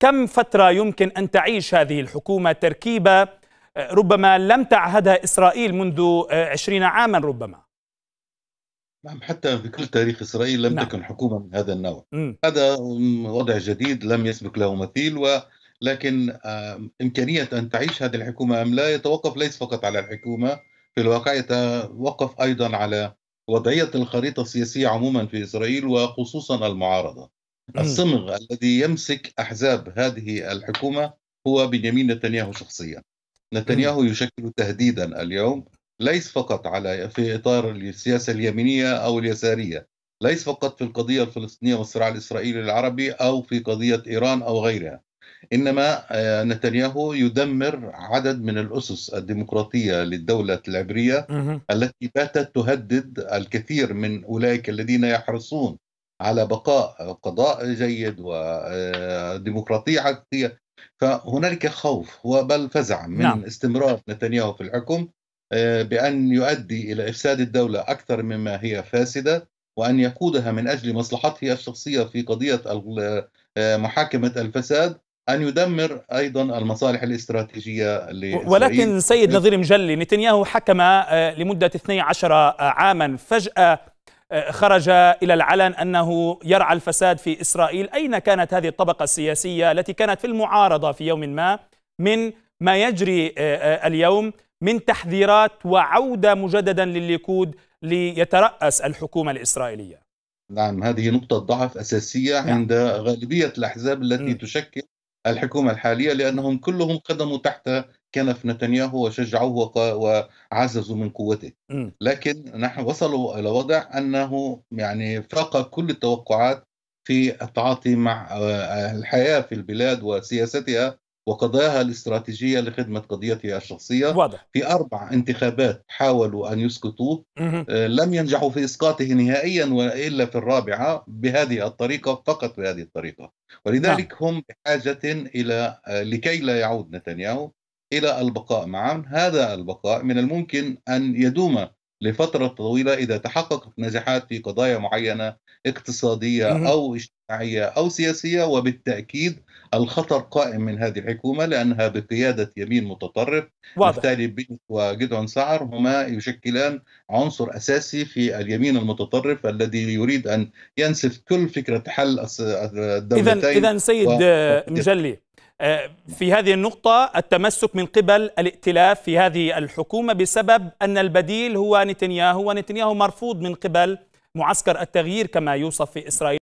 كم فترة يمكن أن تعيش هذه الحكومة تركيبة آه، ربما لم تعهدها إسرائيل منذ آه، عشرين عاما ربما نعم حتى في كل تاريخ إسرائيل لم نعم. تكن حكومة من هذا النوع م. هذا وضع جديد لم يسبق له مثيل و لكن آه، إمكانية أن تعيش هذه الحكومة أم لا يتوقف ليس فقط على الحكومة في الواقع يتوقف أيضا على وضعية الخريطة السياسية عموما في إسرائيل وخصوصا المعارضة الصمغ الذي يمسك أحزاب هذه الحكومة هو بنيامين نتنياهو شخصيا نتنياهو يشكل تهديدا اليوم ليس فقط على في إطار السياسة اليمينية أو اليسارية ليس فقط في القضية الفلسطينية والصراع الإسرائيلي العربي أو في قضية إيران أو غيرها انما آه، نتنياهو يدمر عدد من الاسس الديمقراطيه للدوله العبريه التي باتت تهدد الكثير من اولئك الذين يحرصون على بقاء قضاء جيد وديمقراطية آه، حقيقية فهنالك خوف وبل فزع من نعم. استمرار نتنياهو في الحكم آه، بأن يؤدي إلى إفساد الدولة أكثر مما هي فاسدة وأن يقودها من أجل مصلحته الشخصية في قضية آه، محاكمة الفساد أن يدمر أيضا المصالح الاستراتيجية لإسرائيل ولكن سيد نظير مجلي نتنياهو حكم لمدة 12 عاما فجأة آه، خرج إلى العلن أنه يرعى الفساد في إسرائيل أين كانت هذه الطبقة السياسية التي كانت في المعارضة في يوم ما من ما يجري آه، آه، اليوم من تحذيرات وعودة مجددا للليكود ليترأس الحكومة الإسرائيلية نعم هذه نقطة ضعف أساسية نعم. عند غالبية الأحزاب التي م. تشكل الحكومة الحالية لأنهم كلهم قدموا تحت كان في نتنياهو وشجعوه وعززوا من قوته لكن نحن وصلوا إلى وضع أنه يعني فاق كل التوقعات في التعاطي مع آه، الحياة في البلاد وسياستها وقضاها الاستراتيجية لخدمة قضيته الشخصية واضح. في أربع انتخابات حاولوا أن يسقطوه آه، لم ينجحوا في إسقاطه نهائيا وإلا في الرابعة بهذه الطريقة فقط بهذه الطريقة ولذلك نعم. هم بحاجة إلى آه، لكي لا يعود نتنياهو إلى البقاء معا هذا البقاء من الممكن أن يدوم لفترة طويلة إذا تحققت نجاحات في قضايا معينة اقتصادية أو اجتماعية أو سياسية وبالتأكيد الخطر قائم من هذه الحكومة لأنها بقيادة يمين متطرف وبالتالي بنت وجدعون سعر هما يشكلان عنصر أساسي في اليمين المتطرف الذي يريد أن ينسف كل فكرة حل الدولتين إذا سيد و... مجلي آه، في هذه النقطة التمسك من قبل الائتلاف في هذه الحكومة بسبب أن البديل هو نتنياهو ونتنياهو مرفوض من قبل معسكر التغيير كما يوصف في إسرائيل